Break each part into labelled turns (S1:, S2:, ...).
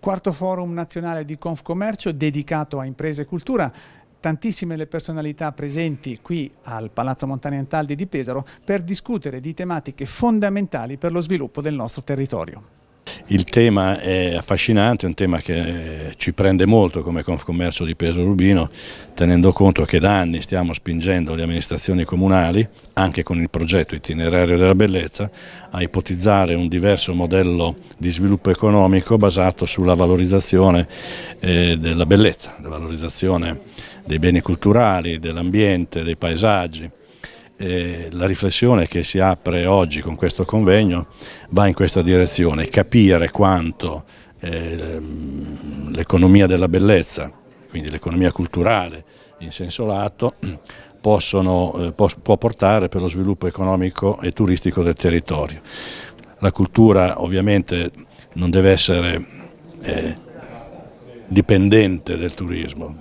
S1: quarto forum nazionale di Confcommercio dedicato a imprese e cultura tantissime le personalità presenti qui al Palazzo Montanientaldi di Pesaro per discutere di tematiche fondamentali per lo sviluppo del nostro territorio.
S2: Il tema è affascinante, è un tema che ci prende molto come Confcommercio di Peso Rubino, tenendo conto che da anni stiamo spingendo le amministrazioni comunali, anche con il progetto itinerario della bellezza, a ipotizzare un diverso modello di sviluppo economico basato sulla valorizzazione eh, della bellezza, la valorizzazione dei beni culturali, dell'ambiente, dei paesaggi eh, la riflessione che si apre oggi con questo convegno va in questa direzione, capire quanto eh, l'economia della bellezza, quindi l'economia culturale in senso lato, possono, eh, può, può portare per lo sviluppo economico e turistico del territorio. La cultura ovviamente non deve essere eh, dipendente del turismo,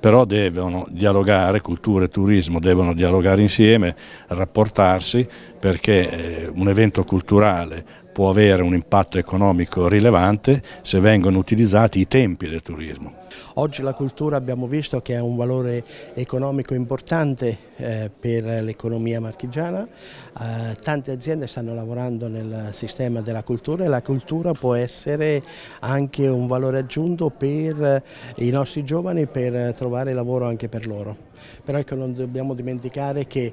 S2: però devono dialogare, cultura e turismo devono dialogare insieme, rapportarsi perché eh, un evento culturale può avere un impatto economico rilevante se vengono utilizzati i tempi del turismo.
S3: Oggi la cultura abbiamo visto che ha un valore economico importante eh, per l'economia marchigiana, eh, tante aziende stanno lavorando nel sistema della cultura e la cultura può essere anche un valore aggiunto per eh, i nostri giovani per trovare lavoro anche per loro. Però ecco, non dobbiamo dimenticare che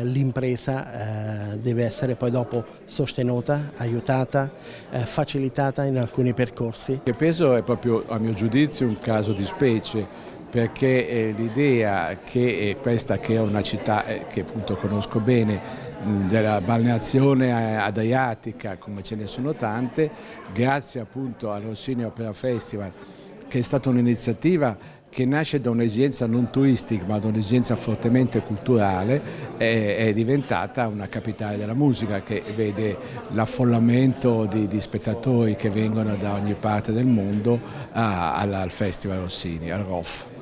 S3: l'impresa deve essere poi dopo sostenuta, aiutata, facilitata in alcuni percorsi.
S1: Che peso è proprio a mio giudizio un caso di specie perché eh, l'idea che eh, questa che è una città eh, che appunto conosco bene della balneazione adriatica come ce ne sono tante grazie appunto al Rossini Opera Festival che è stata un'iniziativa che nasce da un'esigenza non turistica ma da un'esigenza fortemente culturale è, è, diventata una capitale della musica che vede l'affollamento di, di, spettatori che vengono da ogni parte del mondo a, al, al Festival Rossini, al ROF.